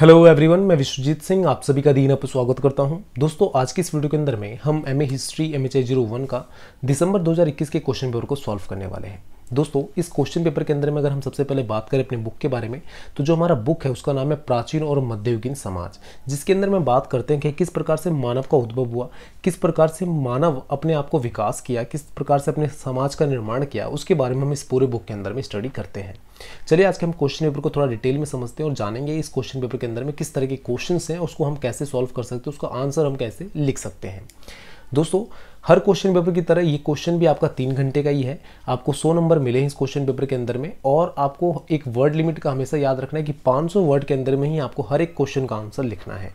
hello everyone मैं विश्वजीत सिंह आप सभी का दीन पर स्वागत करता हूं दोस्तों आज की इस वीडियो के अंदर में हम एमए हिस्ट्री एम एच का दिसंबर 2021 के क्वेश्चन पेपर को सॉल्व करने वाले हैं दोस्तों इस क्वेश्चन पेपर के अंदर में अगर हम सबसे पहले बात करें अपनी बुक के बारे में तो जो हमारा बुक है उसका नाम है प्राचीन और मध्ययुगीन समाज जिसके अंदर में बात करते हैं कि किस प्रकार से मानव का उद्भव हुआ किस प्रकार से मानव अपने आप को विकास किया किस प्रकार से अपने समाज का निर्माण किया उसके बारे में हम इस पूरे बुक के अंदर में स्टडी करते हैं चलिए आज के हम क्वेश्चन पेपर को थोड़ा डिटेल में समझते हैं और जानेंगे इस क्वेश्चन पेपर के अंदर में किस तरह के क्वेश्चन हैं उसको हम कैसे सॉल्व कर सकते हैं उसका आंसर हम कैसे लिख सकते हैं दोस्तों हर क्वेश्चन पेपर की तरह ये क्वेश्चन भी आपका तीन घंटे का ही है आपको सौ नंबर मिले हैं इस क्वेश्चन पेपर के अंदर में और आपको एक वर्ड लिमिट का हमेशा याद रखना है कि 500 वर्ड के अंदर में ही आपको हर एक क्वेश्चन का आंसर लिखना है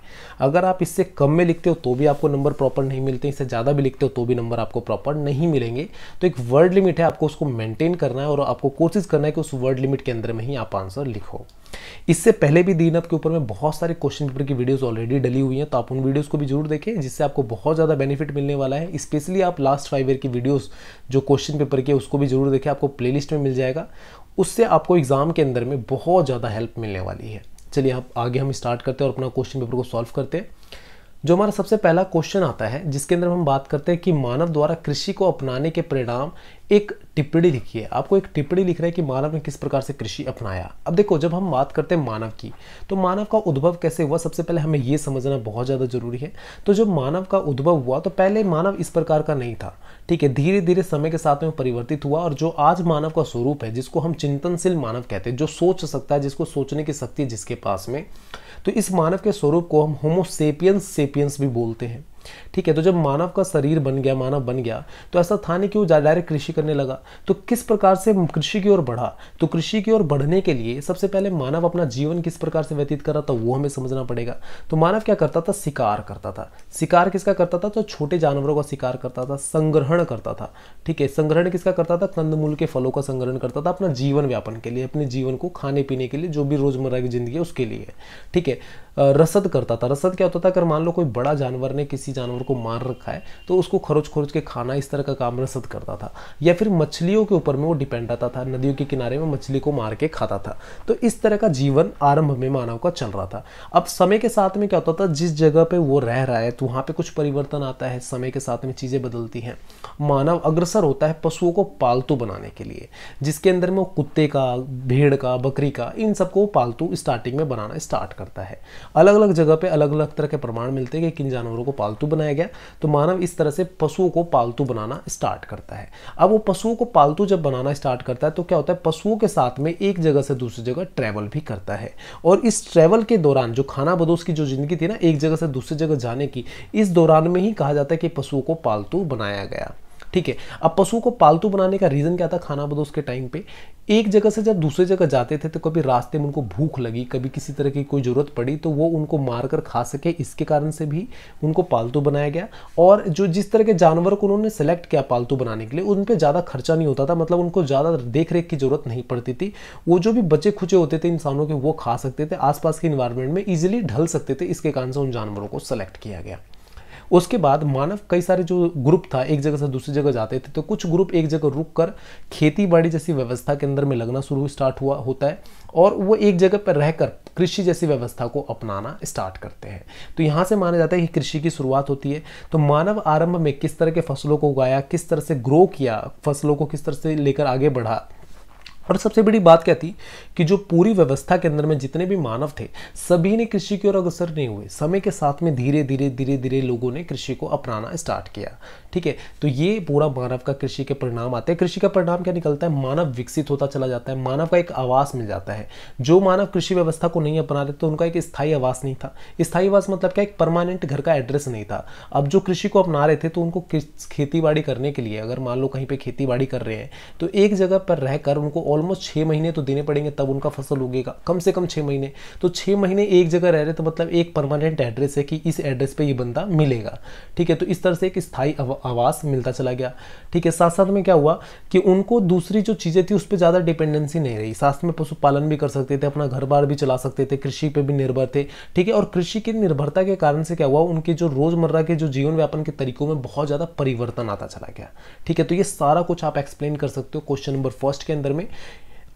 अगर आप इससे कम में लिखते हो तो भी आपको नंबर प्रॉपर नहीं मिलते इससे ज़्यादा भी लिखते हो तो भी नंबर आपको प्रॉपर नहीं मिलेंगे तो एक वर्ड लिमिट है आपको उसको मेनटेन करना है और आपको कोशिश करना है कि उस वर्ड लिमिट के अंदर में ही आप आंसर लिखो इससे पहले भी दीन अप के ऊपर में बहुत सारे क्वेश्चन पेपर की वीडियोज़ ऑलरेडी डली हुई हैं तो आप उन वीडियोज़ को भी जरूर देखें जिससे आपको बहुत ज़्यादा बेनिफिट मिलने वाला है इस स्पेशली आप लास्ट फाइव ईयर की वीडियोस जो क्वेश्चन पेपर के उसको भी जरूर देखें आपको प्लेलिस्ट में मिल जाएगा उससे आपको एग्ज़ाम के अंदर में बहुत ज़्यादा हेल्प मिलने वाली है चलिए आप आगे हम स्टार्ट करते हैं और अपना क्वेश्चन पेपर को सॉल्व करते हैं जो हमारा सबसे पहला क्वेश्चन आता है जिसके अंदर हम बात करते हैं कि मानव द्वारा कृषि को अपनाने के परिणाम एक टिप्पणी लिखी है आपको एक टिप्पणी लिख रहा है कि मानव ने किस प्रकार से कृषि अपनाया अब देखो जब हम बात करते हैं मानव की तो मानव का उद्भव कैसे हुआ सबसे पहले हमें यह समझना बहुत ज़्यादा ज़रूरी है तो जब मानव का उद्भव हुआ तो पहले मानव इस प्रकार का नहीं था ठीक है धीरे धीरे समय के साथ में परिवर्तित हुआ और जो आज मानव का स्वरूप है जिसको हम चिंतनशील मानव कहते हैं जो सोच सकता है जिसको सोचने की शक्ति जिसके पास में तो इस मानव के स्वरूप को हम होमोसेपियंस सेपियंस भी बोलते हैं ठीक है तो जब मानव का शरीर बन गया मानव बन गया तो ऐसा था नहीं कि वो डायरेक्ट कृषि करने लगा तो किस प्रकार से कृषि की ओर बढ़ा तो कृषि की ओर बढ़ने के लिए सबसे पहले मानव अपना जीवन किस प्रकार से व्यतीत कर रहा था वो हमें समझना पड़ेगा तो मानव क्या करता था शिकार करता था शिकार किसका करता था तो छोटे जानवरों का शिकार करता था संग्रहण करता था ठीक है संग्रहण किसका करता था कंदमूल के फलों का संग्रहण करता था अपना जीवन व्यापन के लिए अपने जीवन को खाने पीने के लिए जो भी रोजमर्रा की जिंदगी है उसके लिए ठीक है रसद करता था रसद क्या होता था अगर मान लो कोई बड़ा जानवर ने किसी जानवर को मार रखा है तो उसको खरोच खरोच के खाना इस तरह का काम रसद करता था या फिर मछलियों के ऊपर में वो डिपेंड रहता था नदियों के किनारे में मछली को मार के खाता था तो इस तरह का जीवन आरंभ में मानव का चल रहा था अब समय के साथ में क्या होता था जिस जगह पर वो रह रहा है तो वहाँ पर कुछ परिवर्तन आता है समय के साथ में चीज़ें बदलती हैं मानव अग्रसर होता है पशुओं को पालतू बनाने के लिए जिसके अंदर में वो कुत्ते का भेड़ का बकरी का इन सबको पालतू स्टार्टिंग में बनाना स्टार्ट करता है अलग अलग जगह पे अलग अलग तरह के प्रमाण मिलते हैं कि किन जानवरों को पालतू बनाया गया तो मानव इस तरह से पशुओं को पालतू बनाना स्टार्ट करता है अब वो पशुओं को पालतू जब बनाना स्टार्ट करता है तो क्या होता है पशुओं के साथ में एक जगह से दूसरी जगह ट्रैवल भी करता है और इस ट्रैवल के दौरान जो खाना बदोश की जो जिंदगी थी ना एक जगह से दूसरी जगह जाने की इस दौरान में ही कहा जाता है कि पशुओं को पालतू बनाया गया ठीक है अब पशु को पालतू बनाने का रीज़न क्या था खाना बदोश के टाइम पे एक जगह से जब दूसरे जगह जाते थे तो कभी रास्ते में उनको भूख लगी कभी किसी तरह की कोई ज़रूरत पड़ी तो वो उनको मार कर खा सके इसके कारण से भी उनको पालतू बनाया गया और जो जिस तरह के जानवर को उन्होंने सेलेक्ट किया पालतू बनाने के लिए उन पर ज़्यादा खर्चा नहीं होता था मतलब उनको ज़्यादा देख रेख की ज़रूरत नहीं पड़ती थी वो जो भी बचे खुचे होते थे इंसानों के वो खा सकते थे आसपास के इन्वायरमेंट में ईजिली ढल सकते थे इसके कारण से उन जानवरों को सेलेक्ट किया गया उसके बाद मानव कई सारे जो ग्रुप था एक जगह से दूसरी जगह जाते थे तो कुछ ग्रुप एक जगह रुक कर खेती बाड़ी जैसी व्यवस्था के अंदर में लगना शुरू स्टार्ट हुआ होता है और वो एक जगह पर रहकर कृषि जैसी व्यवस्था को अपनाना स्टार्ट करते हैं तो यहाँ से माना जाता है कि कृषि की शुरुआत होती है तो मानव आरंभ में किस तरह के फसलों को उगाया किस तरह से ग्रो किया फसलों को किस तरह से लेकर आगे बढ़ा और सबसे बड़ी बात क्या थी कि जो पूरी व्यवस्था के अंदर में जितने भी मानव थे सभी ने कृषि की ओर अग्रसर नहीं हुए समय के साथ में धीरे धीरे धीरे धीरे लोगों ने कृषि को अपनाना स्टार्ट किया ठीक है तो ये पूरा मानव का कृषि के परिणाम आते हैं कृषि का परिणाम क्या निकलता है मानव विकसित होता चला जाता है मानव का एक आवास मिल जाता है जो मानव कृषि व्यवस्था को नहीं अपना रहे तो उनका एक स्थायी आवास नहीं था स्थायी आवास मतलब क्या एक परमानेंट घर का एड्रेस नहीं था अब जो कृषि को अपना रहे थे तो उनको खेती करने के लिए अगर मान लो कहीं पर खेती कर रहे हैं तो एक जगह पर रहकर उनको ऑलमोस्ट छः महीने तो देने पड़ेंगे तब उनका फसल उगेगा कम से कम छः महीने तो छः महीने एक जगह रह रहे तो मतलब एक परमानेंट एड्रेस है कि इस एड्रेस पर ये बंदा मिलेगा ठीक है तो इस तरह से एक स्थायी आवास मिलता चला गया ठीक है साथ साथ में क्या हुआ कि उनको दूसरी जो चीज़ें थी उस पर ज़्यादा डिपेंडेंसी नहीं रही साथ में पशुपालन भी कर सकते थे अपना घर बार भी चला सकते थे कृषि पर भी निर्भर थे ठीक है और कृषि की निर्भरता के कारण से क्या हुआ उनके जो रोज़मर्रा के जो जीवन व्यापन के तरीकों में बहुत ज़्यादा परिवर्तन आता चला गया ठीक है तो ये सारा कुछ आप एक्सप्लेन कर सकते हो क्वेश्चन नंबर फर्स्ट के अंदर में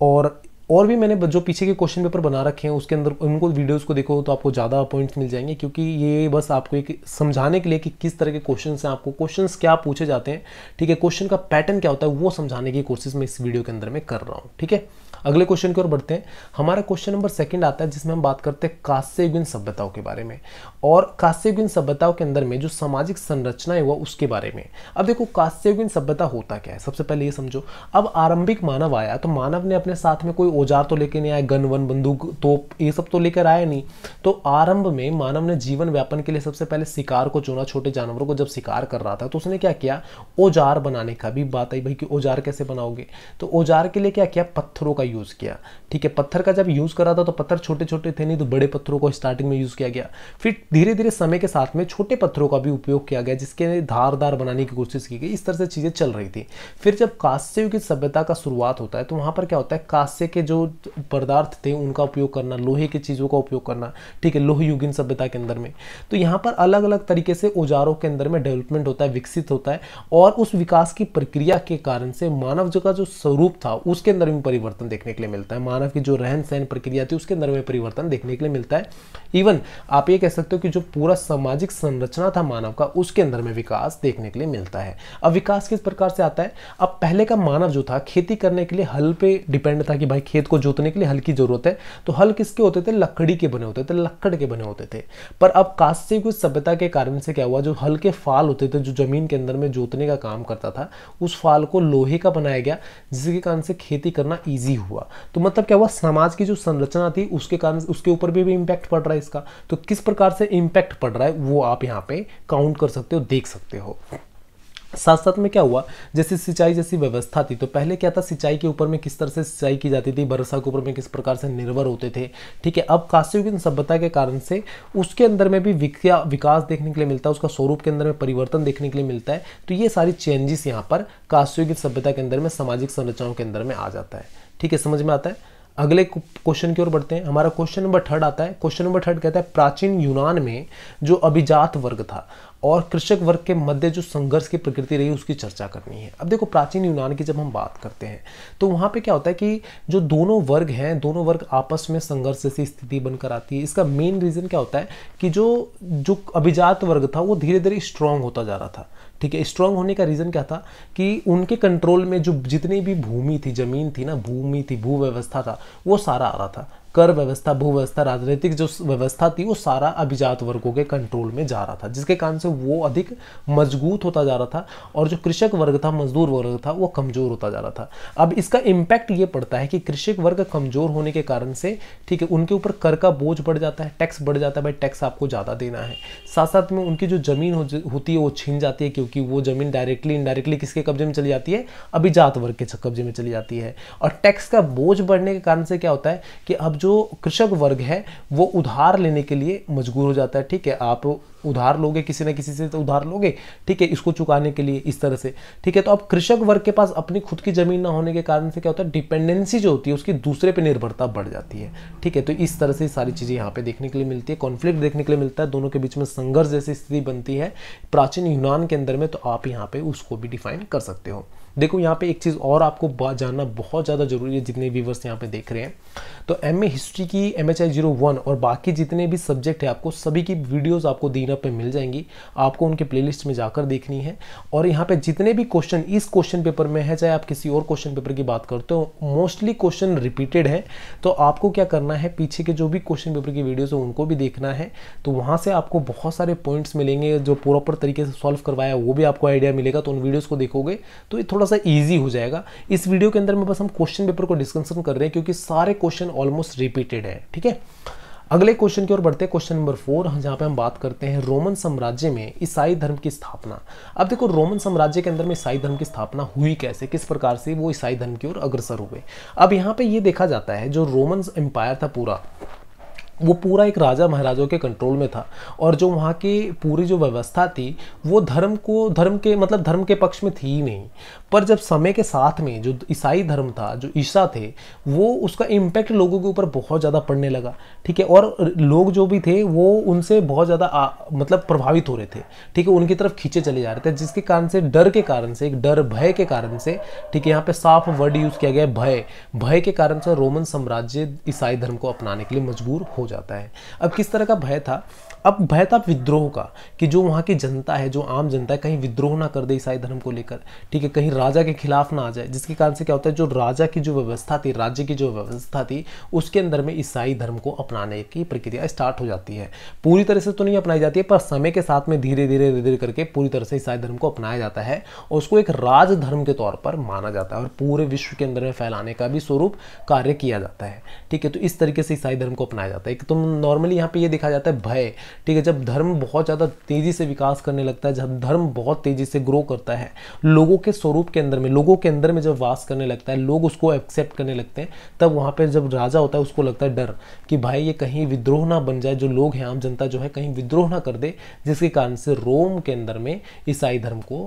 और और भी मैंने जो पीछे के क्वेश्चन पेपर बना रखे हैं उसके अंदर उनको वीडियोस को देखो तो आपको ज़्यादा पॉइंट्स मिल जाएंगे क्योंकि ये बस आपको एक समझाने के लिए कि किस तरह के क्वेश्चन हैं आपको क्वेश्चन क्या पूछे जाते हैं ठीक है क्वेश्चन का पैटर्न क्या होता है वो समझाने की कोशिश मैं इस वीडियो के अंदर में कर रहा हूँ ठीक है अगले क्वेश्चन की ओर बढ़ते हैं हमारा क्वेश्चन नंबर सेकंड आता है जिसमें हम बात करते हैं कांस्य सभ्यताओं के बारे में और काश्यपिन सभ्यताओं के अंदर में जो सामाजिक संरचना है वह उसके बारे में अब देखो काश्यपिन सभ्यता होता क्या है सबसे पहले ये समझो अब आरंभिक मानव आया तो मानव ने अपने साथ में कोई औजार तो लेके नहीं आया गन वन बंदूक तोप ये सब तो लेकर आया नहीं तो आरंभ में मानव ने जीवन व्यापन के लिए सबसे पहले शिकार को चुना छोटे जानवरों को जब शिकार कर रहा था तो उसने क्या किया औजार बनाने का भी बात आई भाई कि औजार कैसे बनाओगे तो औजार के लिए क्या किया पत्थरों का यूज़ किया ठीक है पत्थर का जब यूज़ करा था तो पत्थर छोटे छोटे थे नहीं तो बड़े पत्थरों को स्टार्टिंग में यूज़ किया गया फिर धीरे धीरे समय के साथ में छोटे पत्थरों का भी उपयोग किया गया जिसके धारदार बनाने की कोशिश की गई इस तरह से चीज़ें चल रही थी फिर जब कांस्य की सभ्यता का शुरुआत होता है तो वहाँ पर क्या होता है कांस्य के जो पदार्थ थे उनका उपयोग करना लोहे की चीज़ों का उपयोग करना ठीक है लोह युगिन सभ्यता के अंदर में तो यहाँ पर अलग अलग तरीके से औजारों के अंदर में डेवलपमेंट होता है विकसित होता है और उस विकास की प्रक्रिया के कारण से मानव का जो स्वरूप था उसके अंदर में परिवर्तन देखने के लिए मिलता है मानव की जो रहन सहन प्रक्रिया थी उसके अंदर में परिवर्तन देखने के लिए मिलता है इवन आप ये कह सकते हो कि जो पूरा सामाजिक संरचना था मानव का उसके अंदर में विकास देखने के लिए मिलता है अब विकास किस प्रकार से आता है अब पहले का मानव जो था खेती करने के लिए हल पे डिपेंड था कि भाई खेत को जोतने के लिए हल की जरूरत है तो हल किसके होते थे लकड़ी के बने होते थे लकड़ के बने होते थे पर अब कास्य की सभ्यता के कारण से क्या हुआ जो हल के फाल होते थे जो जमीन के अंदर में जोतने का काम करता था उस फाल को लोहे का बनाया गया जिसके कारण से खेती करना ईजी हुआ तो मतलब क्या हुआ समाज की जो संरचना थी उसके कारण उसके ऊपर भी, भी इम्पैक्ट पड़ रहा है इसका तो किस प्रकार से इम्पैक्ट पड़ रहा है वो आप यहाँ पे काउंट कर सकते हो देख सकते हो साथ साथ में क्या हुआ जैसे सिंचाई जैसी व्यवस्था थी तो पहले क्या था सिंचाई के ऊपर में किस तरह से सिंचाई की जाती थी वर्षा के ऊपर में किस प्रकार से निर्भर होते थे ठीक है अब काश्युगीन सभ्यता के कारण से उसके अंदर में भी विकास देखने के लिए मिलता है उसका स्वरूप के अंदर में परिवर्तन देखने के लिए मिलता है तो ये सारी चेंजेस यहाँ पर काश्युगीन सभ्यता के अंदर में सामाजिक संरचनाओं के अंदर में आ जाता है ठीक है समझ में आता है अगले क्वेश्चन की ओर बढ़ते हैं हमारा क्वेश्चन नंबर थर्ड आता है क्वेश्चन नंबर थर्ड कहता है प्राचीन यूनान में जो अभिजात वर्ग था और कृषक वर्ग के मध्य जो संघर्ष की प्रकृति रही उसकी चर्चा करनी है अब देखो प्राचीन यूनान की जब हम बात करते हैं तो वहाँ पे क्या होता है कि जो दोनों वर्ग हैं दोनों वर्ग आपस में संघर्ष जैसी स्थिति बनकर आती है इसका मेन रीज़न क्या होता है कि जो जो अभिजात वर्ग था वो धीरे धीरे स्ट्रांग होता जा रहा था ठीक है स्ट्रांग होने का रीज़न क्या था कि उनके कंट्रोल में जो जितनी भी भूमि थी ज़मीन थी ना भूमि थी भू व्यवस्था था वो सारा आ रहा था कर व्यवस्था भू व्यवस्था राजनीतिक जो व्यवस्था थी वो सारा अभिजात वर्गों के कंट्रोल में जा रहा था जिसके कारण से वो अधिक मजबूत होता जा रहा था और जो कृषक वर्ग था मजदूर वर्ग था वो कमज़ोर होता जा रहा था अब इसका इम्पैक्ट ये पड़ता है कि कृषक वर्ग कमज़ोर होने के कारण से ठीक है उनके ऊपर कर का बोझ बढ़ जाता है टैक्स बढ़ जाता है भाई टैक्स आपको ज़्यादा देना है साथ साथ में उनकी जो ज़मीन हो, होती है वो छीन जाती है क्योंकि वो ज़मीन डायरेक्टली इनडायरेक्टली किसके कब्जे में चली जाती है अभिजात वर्ग के कब्जे में चली जाती है और टैक्स का बोझ बढ़ने के कारण से क्या होता है कि अब जो कृषक वर्ग है वो उधार लेने के लिए मजबूर हो जाता है ठीक है आप उधार लोगे किसी ना किसी से तो उधार लोगे ठीक है इसको चुकाने के लिए इस तरह से ठीक है तो अब कृषक वर्ग के पास अपनी खुद की ज़मीन ना होने के कारण से क्या होता है डिपेंडेंसी जो होती है उसकी दूसरे पर निर्भरता बढ़ जाती है ठीक है तो इस तरह से सारी चीज़ें यहाँ पे देखने के लिए मिलती है कॉन्फ्लिक्ट देखने के लिए मिलता है दोनों के बीच में संघर्ष जैसी स्थिति बनती है प्राचीन यूनान के अंदर में तो आप यहाँ पे उसको भी डिफाइन कर सकते हो देखो यहाँ पे एक चीज़ और आपको जानना बहुत ज़्यादा जरूरी है जितने व्यूवर्स यहाँ पे देख रहे हैं तो एम हिस्ट्री की M H I zero one और बाकी जितने भी सब्जेक्ट है आपको सभी की वीडियोस आपको दीना पे मिल जाएंगी आपको उनके प्लेलिस्ट में जाकर देखनी है और यहाँ पे जितने भी क्वेश्चन इस क्वेश्चन पेपर में है चाहे आप किसी और क्वेश्चन पेपर की बात करते हो मोस्टली क्वेश्चन रिपीटेड है तो आपको क्या करना है पीछे के जो भी क्वेश्चन पेपर की वीडियोज़ है उनको भी देखना है तो वहाँ से आपको बहुत सारे पॉइंट्स मिलेंगे जो प्रॉपर तरीके से सॉल्व करवाया वो भी आपको आइडिया मिलेगा तो उन वीडियोज़ को देखोगे तो ये थोड़ा थोड़ा सा ईजी हो जाएगा इस वीडियो के अंदर में बस हम क्वेश्चन पेपर को डिस्कशन कर रहे हैं क्योंकि सारे क्वेश्चन ऑलमोस्ट रिपीटेड है ठीक है अगले क्वेश्चन की ओर बढ़ते हैं क्वेश्चन नंबर फोर जहाँ पे हम बात करते हैं रोमन साम्राज्य में ईसाई धर्म की स्थापना अब देखो रोमन साम्राज्य के अंदर में ईसाई धर्म की स्थापना हुई कैसे किस प्रकार से वो ईसाई धर्म की ओर अग्रसर हुए अब यहाँ पे ये देखा जाता है जो रोमन एम्पायर था पूरा वो पूरा एक राजा महाराजों के कंट्रोल में था और जो वहाँ की पूरी जो व्यवस्था थी वो धर्म को धर्म के मतलब धर्म के पक्ष में थी ही नहीं पर जब समय के साथ में जो ईसाई धर्म था जो ईसा थे वो उसका इम्पैक्ट लोगों के ऊपर बहुत ज़्यादा पड़ने लगा ठीक है और लोग जो भी थे वो उनसे बहुत ज़्यादा मतलब प्रभावित हो रहे थे ठीक है उनकी तरफ खींचे चले जा रहे थे जिसके कारण से डर के कारण से एक डर भय के कारण से ठीक है यहाँ पर साफ वर्ड यूज़ किया गया भय भय के कारण से रोमन साम्राज्य ईसाई धर्म को अपनाने के लिए मजबूर हो जाता है अब किस तरह का भय था अब भय था विद्रोह का कि जो वहाँ की जनता है जो आम जनता है कहीं विद्रोह ना कर दे ईसाई धर्म को लेकर ठीक है कहीं राजा के खिलाफ ना आ जाए जिसके कारण से क्या होता है जो राजा की जो व्यवस्था थी राज्य की जो व्यवस्था थी उसके अंदर में ईसाई धर्म को अपनाने की प्रक्रिया स्टार्ट हो जाती है पूरी तरह से तो नहीं अपनाई जाती है पर समय के साथ में धीरे धीरे धीरे धीरे करके पूरी तरह से ईसाई धर्म को अपनाया जाता है और उसको एक राज धर्म के तौर पर माना जाता है और पूरे विश्व के अंदर में फैलाने का भी स्वरूप कार्य किया जाता है ठीक है तो इस तरीके से ईसाई धर्म को अपनाया जाता है एक तो नॉर्मली यहाँ पे ये देखा जाता है भय ठीक है जब धर्म बहुत ज़्यादा तेज़ी से विकास करने लगता है जब धर्म बहुत तेज़ी से ग्रो करता है लोगों के स्वरूप के अंदर में लोगों के अंदर में जब वास करने लगता है लोग उसको एक्सेप्ट करने लगते हैं तब वहाँ पर जब राजा होता है उसको लगता है डर कि भाई ये कहीं विद्रोह ना बन जाए जो लोग हैं आम जनता जो है कहीं विद्रोह ना कर दे जिसके कारण से रोम के अंदर में ईसाई धर्म को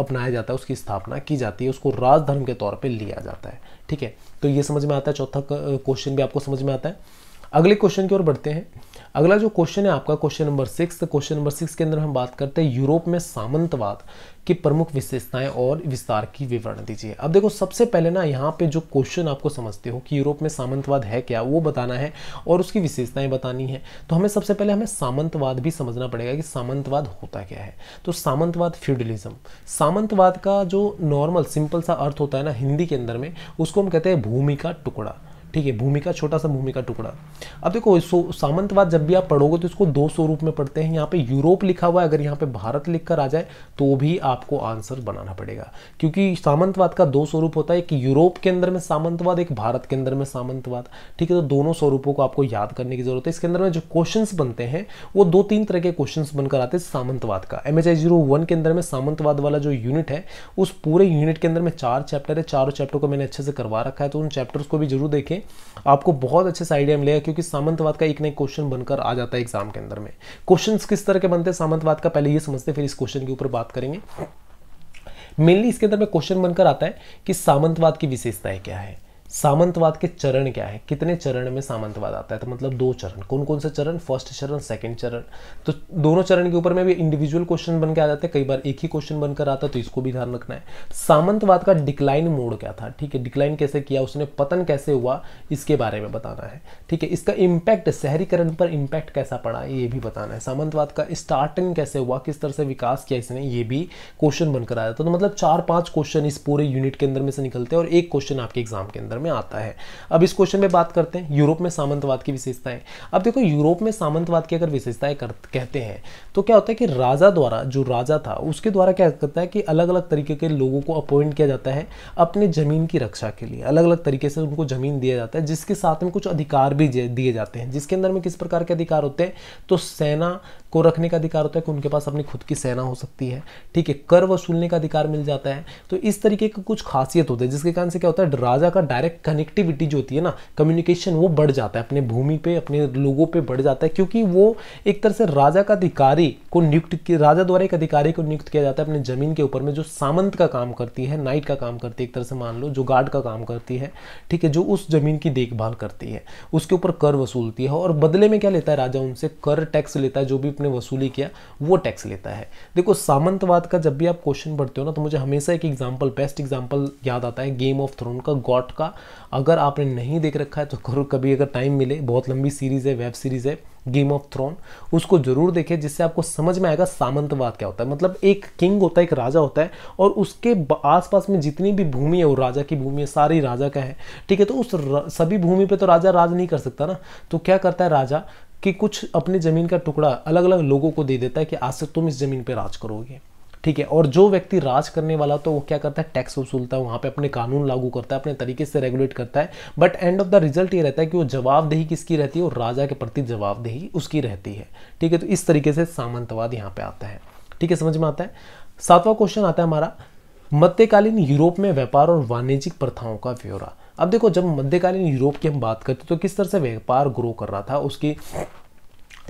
अपनाया जाता है उसकी स्थापना की जाती है उसको राजधर्म के तौर पे लिया जाता है ठीक है तो ये समझ में आता है चौथा क्वेश्चन भी आपको समझ में आता है अगले क्वेश्चन की ओर बढ़ते हैं अगला जो क्वेश्चन है आपका क्वेश्चन नंबर सिक्स तो क्वेश्चन नंबर सिक्स के अंदर हम बात करते हैं यूरोप में सामंतवाद की प्रमुख विशेषताएं और विस्तार की विवरण दीजिए अब देखो सबसे पहले ना यहाँ पे जो क्वेश्चन आपको समझते हो कि यूरोप में सामंतवाद है क्या वो बताना है और उसकी विशेषताएं बतानी है तो हमें सबसे पहले हमें सामंतवाद भी समझना पड़ेगा कि सामंतवाद होता क्या है तो सामंतवाद फ्यूडलिज्म सामंतवाद का जो नॉर्मल सिंपल सा अर्थ होता है ना हिंदी के अंदर में उसको हम कहते हैं भूमि का टुकड़ा ठीक है भूमिका छोटा सा भूमिका टुकड़ा अब देखो सामंतवाद जब भी आप पढ़ोगे तो इसको दो स्वरूप में पढ़ते हैं यहाँ पे यूरोप लिखा हुआ है अगर यहाँ पे भारत लिखकर आ जाए तो भी आपको आंसर बनाना पड़ेगा क्योंकि सामंतवाद का दो स्वरूप होता है एक यूरोप के अंदर में सामंतवाद एक भारत के अंदर में सामंतवाद ठीक है तो दोनों स्वरूपों को आपको याद करने की जरूरत है इसके अंदर में जो क्वेश्चन बनते हैं वो दो तीन तरह के क्वेश्चन बनकर आते हैं सामंतवाद का एम एच के अंदर में सामंतवाद वाला जो यूनिट है उस पूरे यूनिट के अंदर में चार चैप्टर है चारों चैप्टर को मैंने अच्छे से करवा रखा है तो उन चैप्टर्स को भी जरूर देखें आपको बहुत अच्छे से आइडिया मिलेगा क्योंकि सामंतवाद का एक नए क्वेश्चन बनकर आ जाता है एग्जाम के अंदर में क्वेश्चन किस तरह के बनते हैं सामंतवाद का पहले ये समझते फिर इस क्वेश्चन के ऊपर बात करेंगे मेनली इसके अंदर में क्वेश्चन बनकर आता है कि सामंतवाद की विशेषताएं क्या है सामंतवाद के चरण क्या है कितने चरण में सामंतवाद आता है तो मतलब दो चरण कौन कौन से चरण फर्स्ट चरण सेकंड चरण तो दोनों चरण के ऊपर में भी इंडिविजुअल क्वेश्चन बन के आ जाते हैं कई बार एक ही क्वेश्चन बनकर आता है तो इसको भी ध्यान रखना है सामंतवाद का डिक्लाइन मोड क्या था ठीक है डिक्लाइन कैसे किया उसने पतन कैसे हुआ इसके बारे में बताना है ठीक है इसका इम्पैक्ट शहरीकरण पर इम्पैक्ट कैसा पड़ा ये भी बताना है सामंतवाद का स्टार्टिंग कैसे हुआ किस तरह से विकास किया इसने ये भी क्वेश्चन बनकर आ जाता है तो मतलब चार पाँच क्वेश्चन इस पूरे यूनिट के अंदर में से निकलते हैं और एक क्वेश्चन आपके एग्जाम के अंदर में आता है अब इस क्वेश्चन में बात करते हैं यूरोप में सामंतवाद की विशेषताएं अब देखो यूरोप में सामंतवाद की अगर विशेषताएं कहते हैं तो क्या होता है कि राजा द्वारा जो राजा था उसके द्वारा क्या करता है कि अलग अलग तरीके के लोगों को अपॉइंट किया जाता है अपने ज़मीन की रक्षा के लिए अलग अलग तरीके से उनको ज़मीन दिया जाता है जिसके साथ में कुछ अधिकार भी दिए जाते हैं जिसके अंदर में किस प्रकार के अधिकार होते हैं तो सेना को रखने का अधिकार होता है कि उनके पास अपनी खुद की सेना हो सकती है ठीक है कर वसूलने का अधिकार मिल जाता है तो इस तरीके का कुछ खासियत होती है जिसके कारण से क्या होता है राजा का डायरेक्ट कनेक्टिविटी जो होती है ना कम्युनिकेशन वो बढ़ जाता है अपने भूमि पे अपने लोगों पे बढ़ जाता है क्योंकि वो एक तरह से राजा का अधिकारी को नियुक्त राजा द्वारा एक अधिकारी को नियुक्त किया जाता है अपने जमीन के ऊपर में जो सामंत का काम करती है नाइट का काम करती है एक तरह से मान लो जो गार्ड का काम करती है ठीक है जो उस जमीन की देखभाल करती है उसके ऊपर कर वसूलती है और बदले में क्या लेता है राजा उनसे कर टैक्स लेता है जो भी ने वसूली किया वो टैक्स लेता है देखो सामंतवाद का जब भी आप क्वेश्चन पढ़ते हो ना तो मुझे हमेशा एक एग्जाम्पल बेस्ट एग्जाम्पल याद आता है गेम ऑफ थ्रोन का गॉट का अगर आपने नहीं देख रखा है तो करो कभी अगर टाइम मिले बहुत लंबी सीरीज़ है वेब सीरीज़ है गेम ऑफ थ्रोन उसको जरूर देखें जिससे आपको समझ में आएगा सामंतवाद क्या होता है मतलब एक किंग होता है एक राजा होता है और उसके आसपास में जितनी भी भूमि है वो राजा की भूमि है सारी राजा का है ठीक है तो उस सभी भूमि पे तो राजा राज नहीं कर सकता ना तो क्या करता है राजा कि कुछ अपने ज़मीन का टुकड़ा अलग अलग लोगों को दे देता है कि आज से तुम इस ज़मीन पर राज करोगे ठीक है और जो व्यक्ति राज करने वाला तो वो क्या करता है टैक्स वसूलता है वहाँ पे अपने कानून लागू करता है अपने तरीके से रेगुलेट करता है but end of the result ये रहता है कि वो जवाबदेही किसकी रहती है और राजा के प्रति जवाबदेही उसकी रहती है ठीक है तो इस तरीके से सामंतवाद यहाँ पे आता है ठीक है समझ में आता है सातवां क्वेश्चन आता है हमारा मध्यकालीन यूरोप में व्यापार और वाणिज्यिक प्रथाओं का ब्यौरा अब देखो जब मध्यकालीन यूरोप की हम बात करते तो किस तरह से व्यापार ग्रो कर रहा था उसकी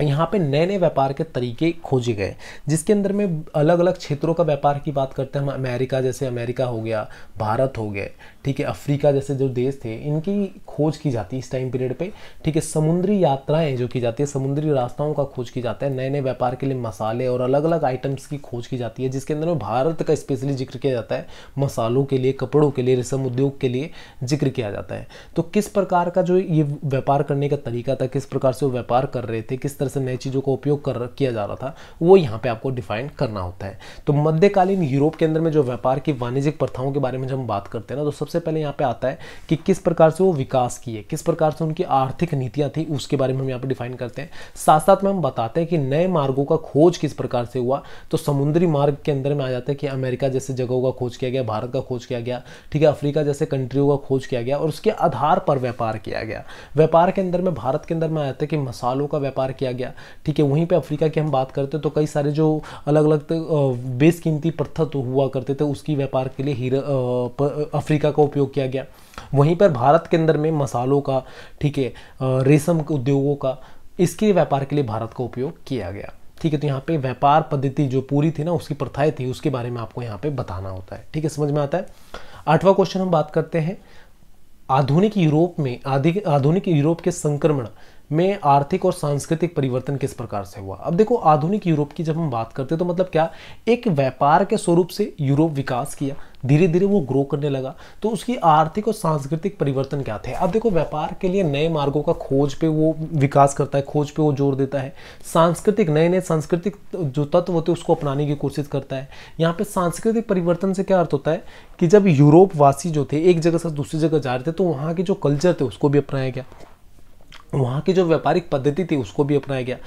यहाँ पे नए नए व्यापार के तरीके खोजे गए जिसके अंदर में अलग अलग क्षेत्रों का व्यापार की बात करते हैं हम अमेरिका जैसे अमेरिका हो गया भारत हो गया ठीक है अफ्रीका जैसे जो देश थे इनकी खोज की जाती है इस टाइम पीरियड पे ठीक है समुद्री यात्राएं जो की जाती है समुद्री रास्ताओं का खोज की जाता है नए नए व्यापार के लिए मसाले और अलग अलग आइटम्स की खोज की जाती है जिसके अंदर में भारत का स्पेशली जिक्र किया जाता है मसालों के लिए कपड़ों के लिए रेशम उद्योग के लिए जिक्र किया जाता है तो किस प्रकार का जो ये व्यापार करने का तरीका था किस प्रकार से वो व्यापार कर रहे थे किस तरह से नए चीज़ों का उपयोग कर किया जा रहा था वो यहाँ पे आपको डिफाइन करना होता है तो मध्यकालीन यूरोप के अंदर में जो व्यापार की वाणिज्यिक प्रथाओं के बारे में जब हम बात करते हैं ना तो सबसे पहले यहाँ पे आता है कि किस प्रकार से वो विकास किए किस प्रकार से उनकी आर्थिक नीतियाँ थी उसके बारे में हम यहाँ पर डिफाइन करते हैं साथ साथ में हम बताते हैं कि नए मार्गों का खोज किस प्रकार से हुआ तो समुद्री मार्ग के अंदर में आ जाता है कि अमेरिका जैसे जगहों का खोज किया गया भारत का खोज किया गया ठीक है अफ्रीका जैसे कंट्रियों का खोज किया गया और उसके आधार पर व्यापार किया गया व्यापार के अंदर में भारत के अंदर में आ जाता है कि मसालों का व्यापार किया गया गया ठीक है वहीं पे अफ्रीका की हम बात करते हैं तो कई सारे जो अलग अलग बेस कीमती पत्थर तो हुआ करते थे उसकी व्यापार के लिए हीरा अफ्रीका का उपयोग किया गया वहीं पर भारत के अंदर में मसालों का ठीक है रेशम उद्योगों का इसके व्यापार के लिए भारत का उपयोग किया गया ठीक है तो यहाँ पे व्यापार पद्धति जो पूरी थी ना उसकी प्रथाएं थी उसके बारे में आपको यहाँ पे बताना होता है ठीक है समझ में आता है आठवां क्वेश्चन हम बात करते हैं आधुनिक यूरोप में आधुनिक यूरोप के संक्रमण में आर्थिक और सांस्कृतिक परिवर्तन किस प्रकार से हुआ अब देखो आधुनिक यूरोप की जब हम बात करते हैं तो मतलब क्या एक व्यापार के स्वरूप से यूरोप विकास किया धीरे धीरे वो ग्रो करने लगा तो उसकी आर्थिक और सांस्कृतिक परिवर्तन क्या थे अब देखो व्यापार के लिए नए मार्गों का खोज पे वो विकास करता है खोज पे वो जोर देता है सांस्कृतिक नए नए सांस्कृतिक जो तत्व होते हैं उसको अपनाने की कोशिश करता है यहाँ पे सांस्कृतिक परिवर्तन से क्या अर्थ होता है कि जब यूरोपवासी जो थे एक जगह से दूसरी जगह जा रहे थे तो वहाँ के जो कल्चर थे उसको भी अपनाया गया वहाँ की जो व्यापारिक पद्धति थी उसको भी अपनाया गया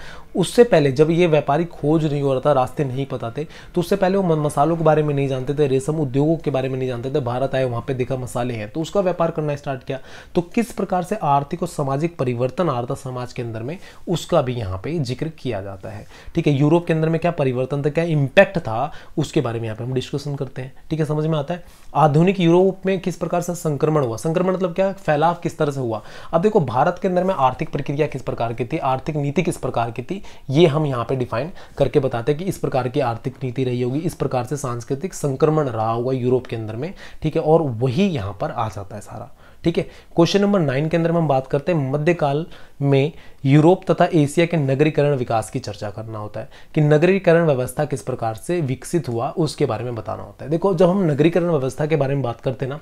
उससे पहले जब ये व्यापारिक खोज नहीं हो रहा था रास्ते नहीं पता थे तो उससे पहले वो मसालों के बारे में नहीं जानते थे रेशम उद्योगों के बारे में नहीं जानते थे भारत आए वहाँ पे देखा मसाले हैं तो उसका व्यापार करना स्टार्ट किया तो किस प्रकार से आर्थिक और सामाजिक परिवर्तन आ रहा था समाज के अंदर में उसका भी यहाँ पर जिक्र किया जाता है ठीक है यूरोप के अंदर में क्या परिवर्तन था क्या इम्पैक्ट था उसके बारे में यहाँ पर हम डिस्कशन करते हैं ठीक है समझ में आता है आधुनिक यूरोप में किस प्रकार से संक्रमण हुआ संक्रमण मतलब क्या फैलाव किस तरह से हुआ अब देखो भारत के अंदर में आर्थिक प्रक्रिया किस प्रकार की थी आर्थिक नीति किस प्रकार की थी ये हम यहाँ पे डिफाइन करके बताते हैं कि इस प्रकार की आर्थिक नीति रही होगी इस प्रकार से सांस्कृतिक संक्रमण रहा होगा यूरोप के अंदर में ठीक है और वही यहाँ पर आ जाता है सारा ठीक है क्वेश्चन नंबर नाइन के अंदर हम बात करते हैं मध्यकाल में यूरोप तथा एशिया के नगरीकरण विकास की चर्चा करना होता है कि नगरीकरण व्यवस्था किस प्रकार से विकसित हुआ उसके बारे में बताना होता है देखो जब हम नगरीकरण व्यवस्था के बारे में बात करते हैं ना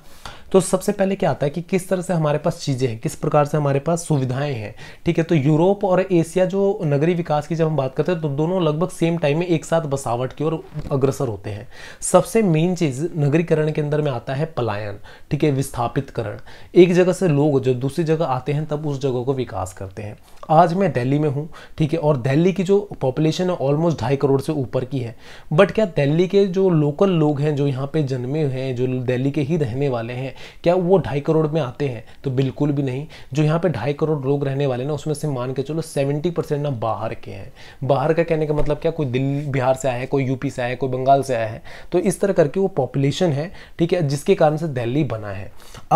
तो सबसे पहले क्या आता है कि किस तरह से हमारे पास चीज़ें हैं किस प्रकार से हमारे पास सुविधाएं हैं ठीक है तो यूरोप और एशिया जो नगरीय विकास की जब हम बात करते हैं तो दोनों लगभग सेम टाइम में एक साथ बसावट की ओर अग्रसर होते हैं सबसे मेन चीज़ नगरीकरण के अंदर में आता है पलायन ठीक है विस्थापितकरण एक जगह से लोग जब दूसरी जगह आते हैं तब उस जगह को विकास करना करते हैं आज मैं दिल्ली में हूँ ठीक है और दिल्ली की जो पॉपुलेशन है ऑलमोस्ट ढाई करोड़ से ऊपर की है बट क्या दिल्ली के जो लोकल लोग हैं जो यहाँ पे जन्मे हैं जो दिल्ली के ही रहने वाले हैं क्या वो ढाई करोड़ में आते हैं तो बिल्कुल भी नहीं जो यहाँ पे ढाई करोड़ लोग रहने वाले ना उसमें से मान के चलो सेवेंटी परसेंट ना बाहर के हैं बाहर का कहने का मतलब क्या कोई दिल्ली बिहार से आया है कोई यूपी से आया है कोई बंगाल से आया है तो इस तरह करके वो पॉपुलेशन है ठीक है जिसके कारण से दिल्ली बना है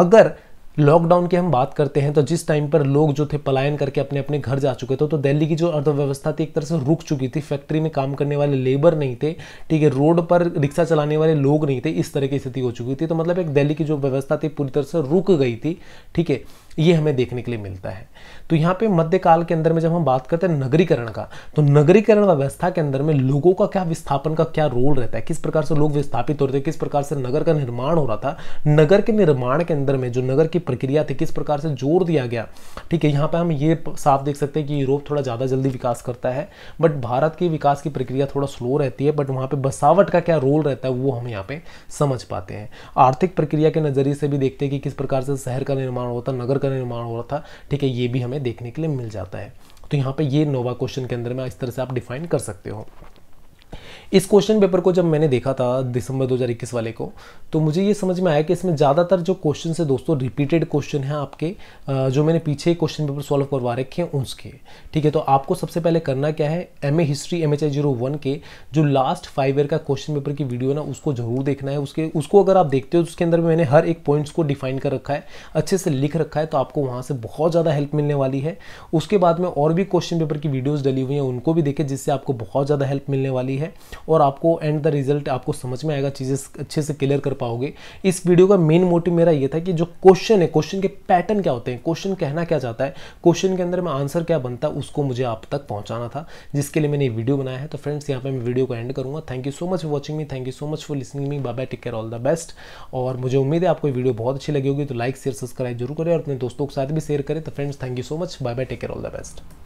अगर लॉकडाउन की हम बात करते हैं तो जिस टाइम पर लोग जो थे पलायन करके अपने अपने घर जा चुके थे तो दिल्ली की जो अर्थव्यवस्था थी एक तरह से रुक चुकी थी फैक्ट्री में काम करने वाले लेबर नहीं थे ठीक है रोड पर रिक्शा चलाने वाले लोग नहीं थे इस तरह की स्थिति हो चुकी थी तो मतलब एक दिल्ली की जो व्यवस्था थी पूरी तरह से रुक गई थी ठीक है ये हमें देखने के लिए मिलता है तो यहाँ पे मध्यकाल के अंदर में जब हम बात करते हैं नगरीकरण का तो नगरीकरण व्यवस्था के अंदर में लोगों का क्या विस्थापन का क्या रोल रहता है किस प्रकार से लोग विस्थापित हो रहे थे किस प्रकार से नगर का निर्माण हो रहा था नगर के निर्माण के अंदर में जो नगर की प्रक्रिया थी किस प्रकार से जोर दिया गया ठीक है यहाँ पर हम ये साफ देख सकते हैं कि यूरोप थोड़ा ज़्यादा जल्दी विकास करता है बट भारत की विकास की प्रक्रिया थोड़ा स्लो रहती है बट वहाँ पर बसावट का क्या रोल रहता है वो हम यहाँ पे समझ पाते हैं आर्थिक प्रक्रिया के नज़रिए से भी देखते हैं कि किस प्रकार से शहर का निर्माण होता नगर का निर्माण हो रहा था ठीक है ये भी हमें हमें देखने के लिए मिल जाता है तो यहाँ पे ये नोवा क्वेश्चन के अंदर में इस तरह से आप डिफाइन कर सकते हो इस क्वेश्चन पेपर को जब मैंने देखा था दिसंबर 2021 वाले को तो मुझे ये समझ में आया कि इसमें ज़्यादातर जो क्वेश्चन है दोस्तों रिपीटेड क्वेश्चन हैं आपके जो मैंने पीछे क्वेश्चन पेपर सॉल्व करवा रखे हैं उसके ठीक है तो आपको सबसे पहले करना क्या है एम हिस्ट्री एम एच के जो लास्ट फाइव ईयर का क्वेश्चन पेपर की वीडियो ना उसको जरूर देखना है उसके उसको अगर आप देखते हो तो उसके अंदर मैंने हर एक पॉइंट्स को डिफाइन कर रखा है अच्छे से लिख रखा है तो आपको वहाँ से बहुत ज़्यादा हेल्प मिलने वाली है उसके बाद में और भी क्वेश्चन पेपर की वीडियोज़ डली हुई हैं उनको भी देखें जिससे आपको बहुत ज़्यादा हेल्प मिलने वाली है और आपको एंड द रिजल्ट आपको समझ में आएगा चीज़ें अच्छे से क्लियर कर पाओगे इस वीडियो का मेन मोटिव मेरा ये था कि जो क्वेश्चन है क्वेश्चन के पैटर्न क्या होते हैं क्वेश्चन कहना क्या चाहता है क्वेश्चन के अंदर में आंसर क्या बनता है उसको मुझे आप तक पहुँचाना था जिसके लिए मैंने ये वीडियो बनाया है तो फ्रेंड्स यहाँ पर मैं वीडियो को एंड करूँगा thank you so much for watching me thank you so much for listening me bye take care all the best और मुझे उम्मीद है आपको वीडियो बहुत अच्छी लगी होगी तो लाइक शेयर सब्सक्राइब जरूर करें और अपने दोस्तों के साथ भी शेयर करें तो friends thank you so much bye bye take care all the best